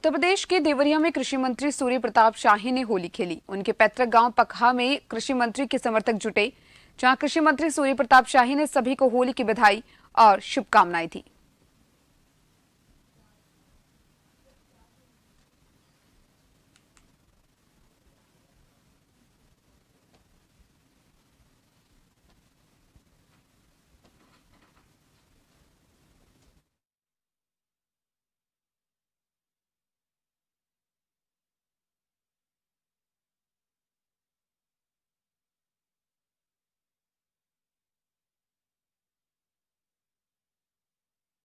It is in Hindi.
उत्तर प्रदेश के देवरिया में कृषि मंत्री सूर्य प्रताप शाही ने होली खेली उनके पैतृक गांव पखा में कृषि मंत्री के समर्थक जुटे जहां कृषि मंत्री सूर्य प्रताप शाही ने सभी को होली की बधाई और शुभकामनाएं दी